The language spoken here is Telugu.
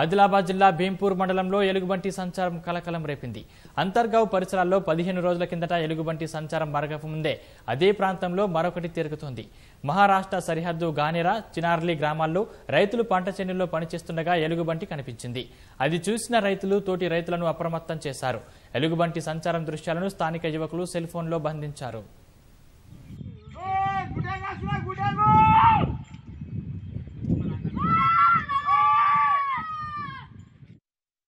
ఆదిలాబాద్ జిల్లా భీంపూర్ మండలంలో ఎలుగుబంటి సంచారం కలకలం రేపింది అంతర్గావ్ పరిసరాల్లో పదిహేను రోజుల కిందట ఎలుగుబంటి సంచారం మరగకముందే అదే ప్రాంతంలో మరొకటి తిరుగుతోంది మహారాష్ట్ర సరిహద్దు గానేరా చినార్లి గ్రామాల్లో రైతులు పంట చేనుల్లో పనిచేస్తుండగా ఎలుగుబంటి కనిపించింది అది చూసిన రైతులు తోటి రైతులను అప్రమత్తం చేశారు ఎలుగుబంటి సంచారం దృశ్యాలను స్థానిక యువకులు సెల్ఫోన్లో బంధించారు